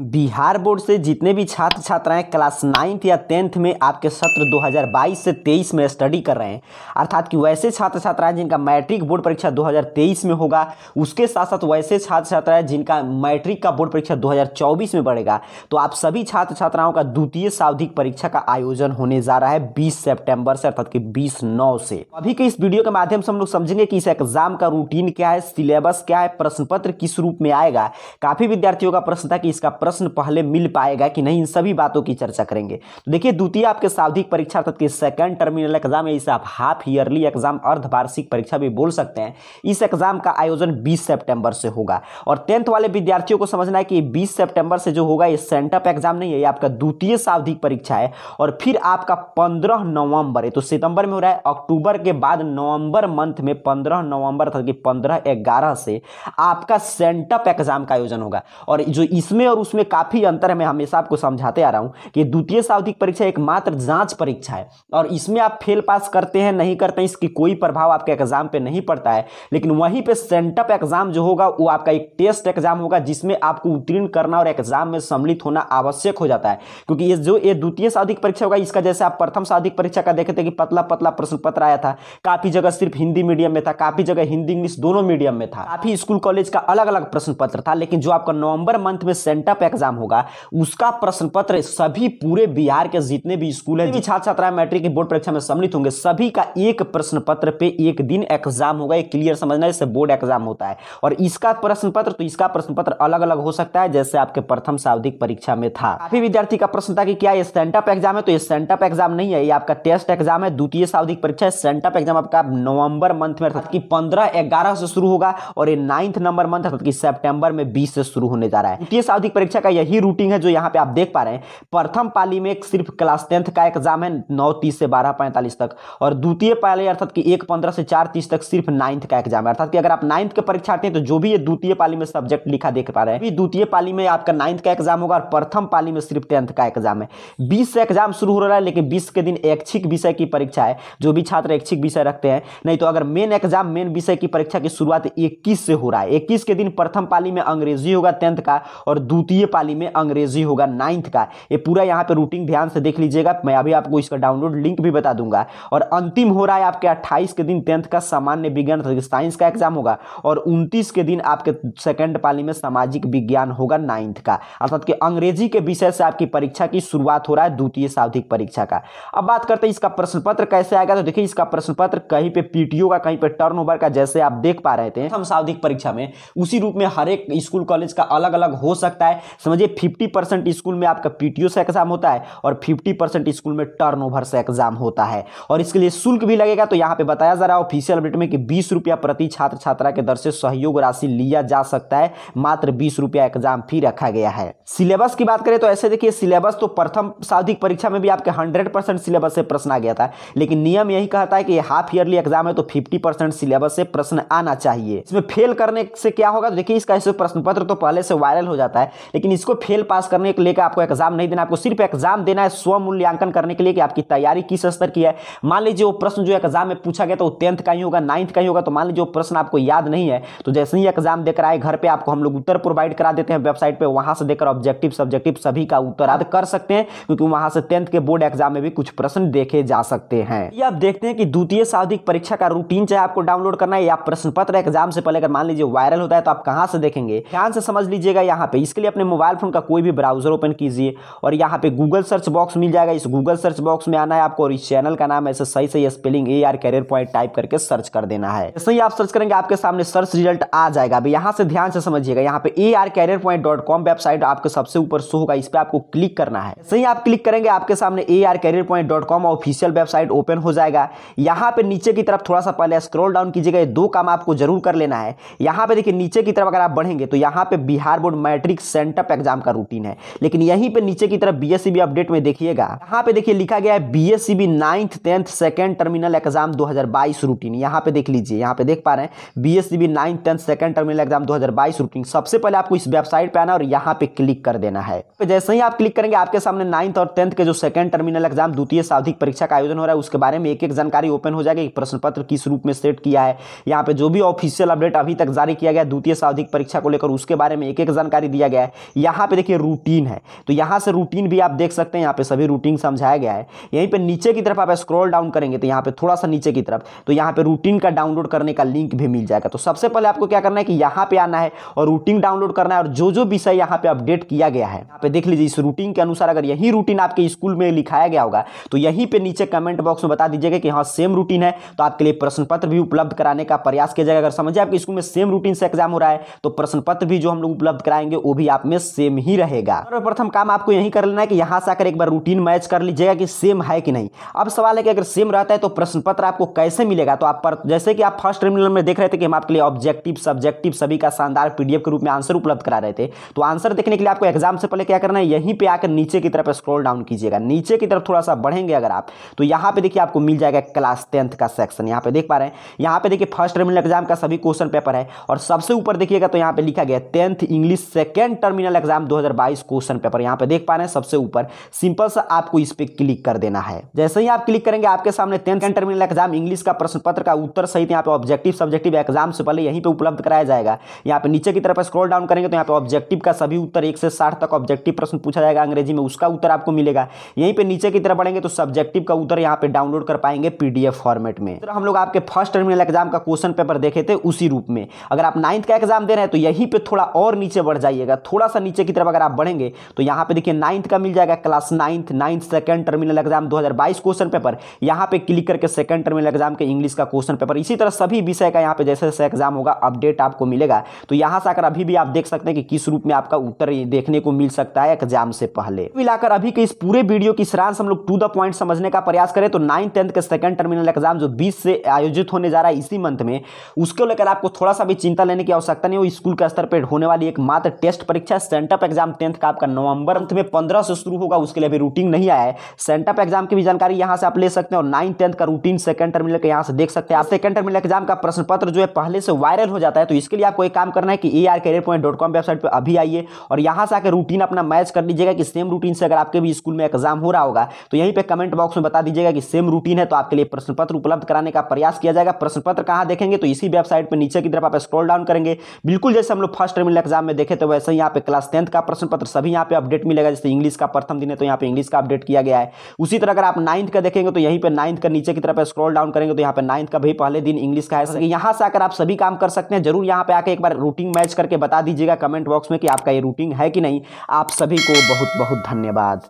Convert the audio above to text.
Bihar board से जितने भी छात्र छात्राएं क्लास नाइन्थ या टेंथ में आपके सत्र 2022 से 23 में स्टडी कर रहे हैं अर्थात कि वैसे छात्र छात्राएं जिनका मैट्रिक बोर्ड परीक्षा 2023 में होगा उसके साथ साथ वैसे छात्र छात्राएं जिनका मैट्रिक का बोर्ड परीक्षा 2024 में बढ़ेगा तो आप सभी छात्र छात्राओं का द्वितीय सावधिक परीक्षा का आयोजन होने जा रहा है बीस सेप्टेम्बर से अर्थात की बीस नौ से तो अभी के इस वीडियो के माध्यम से हम लोग समझेंगे कि इस एग्जाम का रूटीन क्या है सिलेबस क्या है प्रश्न पत्र किस रूप में आएगा काफी विद्यार्थियों का प्रश्न था कि इसका प्रश्न पहले मिल पाएगा कि नहीं इन सभी बातों की चर्चा करेंगे तो देखिए द्वितीय आपके सावधिक परीक्षा अर्थात कि सेकेंड टर्मिनल एग्जाम है इसे आप हाफ ईयरली एग्जाम अर्धवार्षिक परीक्षा भी बोल सकते हैं इस एग्जाम का आयोजन बीस सेप्टेम्बर से होगा और टेंथ वाले विद्यार्थियों को समझना है कि बीस सेप्टेम्बर से जो होगा ये सेंटअप एग्जाम नहीं है ये आपका द्वितीय सावधिक परीक्षा है और फिर आपका पंद्रह नवंबर तो सितंबर में हो रहा है अक्टूबर के बाद नवंबर मंथ में पंद्रह नवंबर था कि पंद्रह ग्यारह से आपका सेंटअप एग्जाम का आयोजन होगा और जो इसमें और उस उसमें काफ़ी अंतर है मैं हमेशा आपको समझाते आ रहा हूं कि द्वितीय सावधिक परीक्षा एकमात्र जांच परीक्षा है और इसमें आप फेल पास करते हैं नहीं करते हैं इसकी कोई प्रभाव आपके एग्जाम पर नहीं पड़ता है लेकिन वहीं पर सेंटअप एग्जाम जो होगा वो आपका एक टेस्ट एग्जाम होगा जिसमें आपको उत्तीर्ण करना और एग्जाम में सम्मिलित होना आवश्यक हो जाता है क्योंकि ये जो ये द्वितीय सावधिक परीक्षा होगा इसका जैसे आप प्रथम सावधिक परीक्षा का देखे थे कि पतला पतला प्रश्न पत्र आया था काफ़ी जगह सिर्फ हिंदी मीडियम में था काफ़ी जगह हिंदी इंग्लिश दोनों मीडियम में था काफ़ी स्कूल कॉलेज का अलग अलग प्रश्न पत्र था लेकिन जो आपका नवंबर मंथ में सेंटअप पे एग्जाम होगा उसका प्रश्न पत्र सभी पूरे बिहार के जितने भी स्कूल है छात्र छात्राएं मैट्रिक की बोर्ड परीक्षा में सम्मिलित होंगे सभी का एक प्रश्न पत्र पे एक दिन एग्जाम होगा ये क्लियर समझना जैसे बोर्ड एग्जाम होता है और इसका प्रश्न पत्र तो इसका प्रश्न पत्र अलग अलग हो सकता है जैसे आपके प्रथम सावधिक परीक्षा में था काफी विद्यार्थी का प्रश्न था कि क्या ये सेंटअप एग्जाम है तो ये सेंटअप एग्जाम नहीं है ये आपका टेस्ट एग्जाम है द्वितीय सावधिक परीक्षा है सेंटअप एग्जाम आपका नवंबर मंथ में अर्थात की पंद्रह ग्यारह से शुरू होगा और ये नाइन्थ नंबर मंथ अर्थात की सेप्टेम्बर में बीस से शुरू होने जा रहा है द्वितीय सावधिक परीक्षा परीक्षा का यही रूटीन है जो यहाँ पे आप देख पा रहे हैं प्रथम पाली में सिर्फ क्लास टेंथ का एग्जाम है नौ तीस से बारह पैंतालीस तक और द्वितीय पाली अर्थात कि एक पंद्रह से चार तीस तक सिर्फ नाइन्थ का एग्जाम है अर्थात कि अगर आप नाइन्थ के परीक्षा आते हैं तो जो भी ये द्वितीय पाली में सब्जेक्ट लिखा देख पा रहे हैं द्वितीय पाली में आपका नाइन्थ का एग्जाम होगा और प्रथम पाली में सिर्फ टेंथ का एग्जाम है बीस से एग्जाम शुरू हो रहा है लेकिन बीस के दिन ऐच्छिक विषय की परीक्षा है जो भी छात्र ऐच्छिक विषय रखते हैं नहीं तो अगर मेन एग्जाम मेन विषय की परीक्षा की शुरुआत इक्कीस से हो रहा है इक्कीस के दिन प्रथम पाली में अंग्रेजी होगा टेंथ का और द्वितीय द्वितीय पाली में अंग्रेजी होगा नाइन्थ का ये पूरा यहाँ पे रूटीन ध्यान से देख लीजिएगा मैं अभी आपको इसका डाउनलोड लिंक भी बता दूंगा और अंतिम हो रहा है आपके अट्ठाईस के दिन टेंथ का सामान्य विज्ञान साइंस का एग्जाम होगा और उनतीस के दिन आपके सेकेंड पाली में सामाजिक विज्ञान होगा नाइन्थ का अर्थात कि अंग्रेजी के विषय से आपकी परीक्षा की शुरुआत हो रहा है द्वितीय शाब्दिक परीक्षा का अब बात करते हैं इसका प्रश्न पत्र कैसे आएगा तो देखिए इसका प्रश्न पत्र कहीं पे पीटीओ का कहीं पे टर्न का जैसे आप देख पा रहे थे हम शाब्दिक परीक्षा में उसी रूप में हर एक स्कूल कॉलेज का अलग अलग हो सकता है समझिए फिफ्टी परसेंट स्कूल में आपका पीटीओ से एग्जाम होता है और फिफ्टी परसेंट स्कूल में टर्न से एग्जाम होता है और इसके लिए शुल्क भी लगेगा तो यहाँ पे बताया जा रहा है ऑफिशियल अपडेट में कि बीस रुपया प्रति छात्र छात्रा के दर से सहयोग राशि लिया जा सकता है मात्र बीस रुपया एग्जाम फी रखा गया है सिलेबस की बात करें तो ऐसे देखिए सिलेबस तो प्रथम शाब्दिक परीक्षा में भी आपके हंड्रेड सिलेबस से प्रश्न आ गया था लेकिन नियम यही कहता है कि हाफ ईयरली एग्जाम है तो फिफ्टी सिलेबस से प्रश्न आना चाहिए इसमें फेल करने से क्या होगा तो देखिए इसका प्रश्न पत्र तो पहले से वायरल हो जाता है लेकिन इसको फेल पास करने के लेकर आपको एग्जाम नहीं देना आपको सिर्फ एग्जाम देना है स्व मूल्यांकन करने के लिए कि आपकी तैयारी किस स्तर की है मान लीजिए वो प्रश्न जो एग्जाम में पूछा गया तो टेंथ का ही होगा नाइन्थ का ही होगा तो मान लीजिए वो प्रश्न आपको याद नहीं है तो जैसे ही एग्जाम देकर आए घर पर आपको हम लोग उत्तर प्रोवाइड करा देते हैं वेबसाइट पर वहाँ से देकर ऑब्जेक्टिव सब्जेक्टिव सभी का उत्तर आद कर सकते हैं क्योंकि वहाँ से टेंथ के बोर्ड एग्जाम में भी कुछ प्रश्न देखे जा सकते हैं ये आप देखते हैं कि द्वितीय सावधिक परीक्षा का रूटीन चाहे आपको डाउनलोड करना है या प्रश्न पत्र एग्जाम से पहले अगर मान लीजिए वायरल होता है तो आप कहाँ से देखेंगे ध्यान से समझ लीजिएगा यहाँ पे इसके लिए अपने अपने मोबाइल फ़ोन का कोई भी ब्राउज़र ओपन कीजिए और यहाँ पे गूगल सर्च बॉक्स मिल जाएगा इस गूगल सर्च बॉक्स में आना है आपको और इस चैनल का नाम ऐसे सही सही spelling A R career point type करके सर्च कर देना है जैसे ही आप सर्च करेंगे आपके सामने सर्च रिजल्ट आ जाएगा अभी यहाँ से ध्यान से समझिएगा यहाँ पे A R career point dot com website आपके सबसे ऊपर शो होगा इस पर आपको क्लिक करना है सही आप क्लिक करेंगे आपके सामने A R career point dot com official website open हो जाएगा यहाँ पे नीचे की तरफ थोड़ा सा पहले स्क्रॉल डाउन कीजिएगा दो काम आपको जरूर कर लेना है यहाँ पे देखिए नीचे की तरफ अगर आप बढ़ेंगे तो यहाँ पे Bihar board matric centre sent up exam का रूटीन है लेकिन यहीं पे नीचे की तरफ बी e अपडेट में देखिएगा यहाँ पे देखिए लिखा गया है B S C B ninth tenth second terminal exam 2022 routine यहाँ पे देख लीजिए यहाँ पे देख पा रहे हैं B S C B ninth tenth second terminal exam 2022 routine सबसे पहले आपको इस वेबसाइट पर आना और यहाँ पे क्लिक कर देना है तो जैसे ही आप क्लिक करेंगे आपके सामने नाइन्थ और टेंथ के जो सेकंड टर्मिनल एग्जाम द्वितीय सावधिक परीक्षा का आयोजन हो रहा है उसके बारे में एक एक जानकारी ओपन हो जाएगी प्रश्न पत्र किस रूप में सेट किया है यहाँ पे जो भी ऑफिशियल अपडेट अभी तक जारी किया गया द्वितीय सावधिक परीक्षा को लेकर उसके बारे में एक एक जानकारी दिया गया है यहाँ पे देखिए रूटीन है तो यहाँ से रूटीन भी आप देख सकते हैं यहाँ पे सभी रूटीन समझाया गया है यहीं पे नीचे की तरफ आप स्क्रॉल डाउन करेंगे तो यहाँ पे थोड़ा सा नीचे की तरफ तो यहाँ पे रूटीन का डाउनलोड करने का लिंक भी मिल जाएगा तो सबसे पहले आपको क्या करना है कि यहाँ पे आना है और रूटीन डाउनलोड करना है और जो जो विषय यहाँ पे अपडेट किया गया है यहाँ पे देख लीजिए इस रूटीन के अनुसार अगर यही रूटीन आपके स्कूल में लिखाया गया होगा तो यहीं पर नीचे कमेंट बॉक्स में बता दीजिएगा कि हाँ सेम रूटीन है तो आपके लिए प्रश्न पत्र भी उपलब्ध कराने का प्रयास किया जाएगा अगर समझिए आपके स्कूल में सेम रूटीन से एग्जाम हो रहा है तो प्रश्न पत्र भी जो हम लोग उपलब्ध कराएंगे वो भी आप में सेम ही रहेगा सर्वप्रथम काम आपको यही कर लेना है कि यहाँ से आकर एक बार रूटीन मैच कर लीजिएगा कि सेम है कि नहीं अब सवाल है कि अगर सेम रहता है तो प्रश्न पत्र आपको कैसे मिलेगा तो आप पर जैसे कि आप फर्स्ट टर्मिनल में देख रहे थे कि हम आपके लिए ऑब्जेक्टिव सब्जेक्टिव सभी का शानदार पीडीएफ के रूप में आंसर उपलब्ध करा रहे थे तो आंसर देखने के लिए आपको एग्जाम से पहले क्या करना है यहीं पर आकर नीचे की तरफ स्क्रोल डाउन कीजिएगा नीचे की तरफ थोड़ा सा बढ़ेंगे अगर आप तो यहाँ पर देखिए आपको मिल जाएगा क्लास टेंथ का सेक्शन यहाँ पर देख पा रहे हैं यहाँ पर देखिए फर्स्ट टर्मिनल एग्जाम का सभी क्वेश्चन पेपर है और सबसे ऊपर देखिएगा तो यहाँ पर लिखा गया tenth English second terminal terminal exam 2022 question paper यहां पे देख पा रहे हैं सबसे ऊपर सिंपल सा आपको इस पर क्लिक कर देना है जैसे ही आप क्लिक करेंगे आपके सामने tenth and terminal exam English का प्रश्न पत्र का उत्तर सहित यहाँ पे ऑब्जेक्टिव सब्जेक्टिव एग्जाम से पहले यहीं पर उपलब्ध कराया जाएगा यहाँ पे नीचे की तरफ स्क्रॉल डाउन करेंगे तो यहाँ पे ऑब्जेक्टिव का सभी उत्तर एक से साठ तक ऑब्जेक्टिव प्रश्न पूछा जाएगा अंग्रेजी में उसका उत्तर आपको मिलेगा यहीं पर नीचे की तरफ बढ़ेंगे तो सब्जेक्टिव का उत्तर यहाँ पे डाउनलोड कर पाएंगे पीडीएफ फॉर्मेट में तो हम लोग आपके फर्स्ट टर्मिनल एग्जाम का क्वेश्चन पेपर देखे थे उसी रूप में अगर आप नाइन्थ का एग्जाम दे रहे हैं तो यहीं पे थोड़ा और नीचे बढ़ जाइएगा थोड़ा थोड़ा सा नीचे की तरफ अगर आप बढ़ेंगे तो यहाँ पे देखिए नाइन्थ का मिल जाएगा class ninth ninth second terminal exam 2022 question paper यहाँ पे क्लिक करके सेकंड टर्मिनल एग्जाम के इंग्लिश का क्वेश्चन पेपर इसी तरह सभी विषय का यहाँ पे जैसे जैसे एग्जाम होगा अपडेट आपको मिलेगा तो यहाँ से आकर अभी भी आप देख सकते हैं कि किस रूप में आपका उत्तर देखने को मिल सकता है एग्जाम से पहले मिलाकर अभी के इस पूरे वीडियो की सरांश हम लोग टू द पॉइंट समझने का प्रयास करें तो नाइन्थ टेंथ के सेकंड टर्मिनल एग्जाम जो बीस से आयोजित होने जा रहा है इसी मंथ में उसको लेकर आपको थोड़ा सा भी चिंता लेने की आवश्यकता नहीं हो स्कूल के स्तर पर होने वाली एक मात्र टेस्ट परीक्षा का सेंटअप एग्जाम टेंथ का आपका नवंबर अंत में पंद्रह से शुरू होगा उसके लिए अभी रूटीन नहीं आया है सेंटअप एग्जाम की भी जानकारी यहाँ से आप ले सकते हैं और नाइन टेंथ का रूटीन सेकंड टर्मिनल का यहाँ से देख सकते हैं आप सेकंड टर्मिनल एग्जाम का प्रश्न पत्र जो है पहले से वायरल हो जाता है तो इसके लिए आपको एक काम करना है कि A R career point dot com website पर अभी आइए और यहाँ से आकर रूटीन अपना मैच कर लीजिएगा कि सेम रूटीन से अगर आपके भी स्कूल में एग्जाम हो रहा होगा तो यहीं पर कमेंट बॉक्स में बता दीजिएगा कि सेम रूटीन है तो आपके लिए प्रश्न पत्र उपलब्ध कराने का प्रयास किया जाएगा प्रश्न पत्र कहाँ देखेंगे तो इसी वेबसाइट पर नीचे की तरफ आप स्क्रॉल डाउन करेंगे बिल्कुल जैसे हम लोग फर्स्ट टर्मिनल एग्जाम में देखे तो वैसे ही यहाँ पर क्लास टेंथ का प्रश्न पत्र सभी यहाँ पे अपडेट मिलेगा जैसे इंग्लिश का प्रथम दिन है तो यहाँ पे इंग्लिश का अपडेट किया गया है उसी तरह अगर आप नाइन्थ का देखेंगे तो यहीं पर नाइन्थ का नीचे की तरफ स्क्रॉल डाउन करेंगे तो यहाँ पे नाइन्थ का भी पहले दिन इंग्लिश का है यहाँ से अगर आप सभी काम कर सकते हैं जरूर यहाँ पे आकर एक बार रूटिंग मैच करके बता दीजिएगा कमेंट बॉक्स में कि आपका ये रूटिंग है कि नहीं आप सभी को बहुत बहुत धन्यवाद